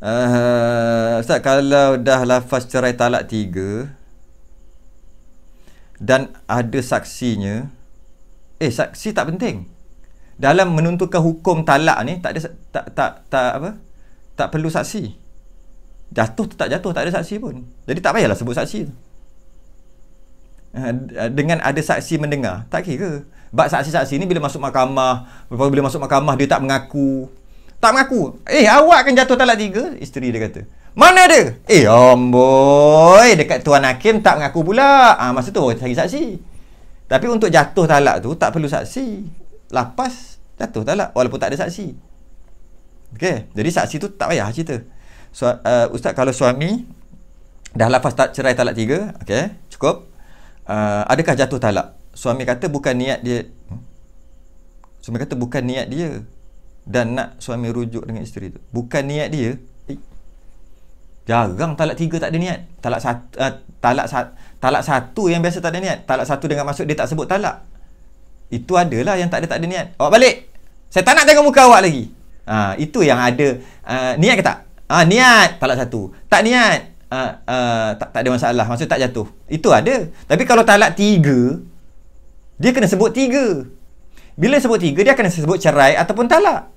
Uh, Ustaz kalau dah lafaz cerai talak tiga Dan ada saksinya Eh saksi tak penting Dalam menentukan hukum talak ni Tak ada tak, tak, tak, tak apa Tak perlu saksi Jatuh tu tak jatuh Tak ada saksi pun Jadi tak payahlah sebut saksi tu eh, dengan ada saksi mendengar tak kira sebab saksi-saksi ni bila masuk mahkamah bila masuk mahkamah dia tak mengaku tak mengaku. Eh, awak akan jatuh talak tiga, isteri dia kata. Mana dia? Eh, amboi, dekat tuan hakim tak mengaku pula. Ah, ha, masa tu cari saksi. Tapi untuk jatuh talak tu tak perlu saksi. Lapas jatuh talak walaupun tak ada saksi. Okey, jadi saksi tu tak payah cerita. So, uh, ustaz kalau suami dah lapas tak cerai talak tiga, okey, cukup. Uh, adakah jatuh talak? Suami kata bukan niat dia. Hmm? Suami kata bukan niat dia dan nak suami rujuk dengan isteri tu bukan niat dia eh, jarang talak tiga tak ada niat talak satu uh, eh, talak satu talak satu yang biasa tak ada niat talak satu dengan maksud dia tak sebut talak itu adalah yang tak ada tak ada niat awak balik saya tak nak tengok muka awak lagi ha, itu yang ada uh, niat ke tak ha, niat talak satu tak niat Uh, uh, tak, tak ada masalah Maksud tak jatuh Itu ada Tapi kalau talak tiga Dia kena sebut tiga Bila sebut tiga Dia akan sebut cerai Ataupun talak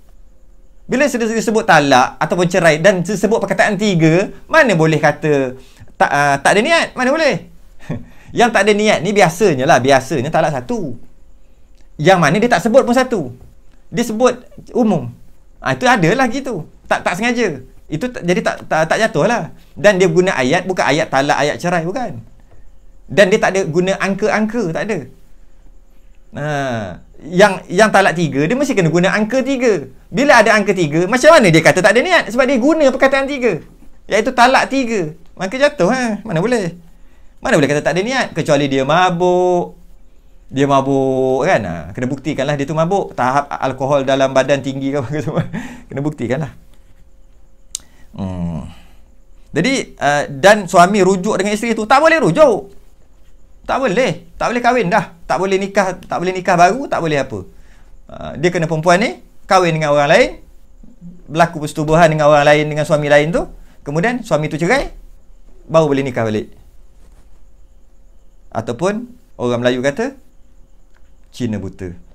bila sudah disebut talak ataupun cerai dan disebut perkataan tiga, mana boleh kata tak, uh, ah, tak ada niat? Mana boleh? yang tak ada niat ni biasanya lah, biasanya talak satu. Yang mana dia tak sebut pun satu. Dia sebut umum. Ha, itu ada lah gitu. Tak tak sengaja. Itu jadi tak, tak tak jatuh lah. Dan dia guna ayat bukan ayat talak, ayat cerai bukan. Dan dia tak ada guna angka-angka, tak ada. ha yang yang talak tiga dia mesti kena guna angka tiga bila ada angka tiga macam mana dia kata tak ada niat sebab dia guna perkataan tiga iaitu talak tiga maka jatuh ha? mana boleh mana boleh kata tak ada niat kecuali dia mabuk dia mabuk kan ha? kena buktikanlah dia tu mabuk tahap alkohol dalam badan tinggi ke apa semua kena buktikanlah hmm. jadi uh, dan suami rujuk dengan isteri tu tak boleh rujuk tak boleh tak boleh kahwin dah tak boleh nikah tak boleh nikah baru tak boleh apa ah, dia kena perempuan ni kahwin dengan orang lain berlaku persetubuhan dengan orang lain dengan suami lain tu kemudian suami tu cerai baru boleh nikah balik ataupun orang Melayu kata Cina buta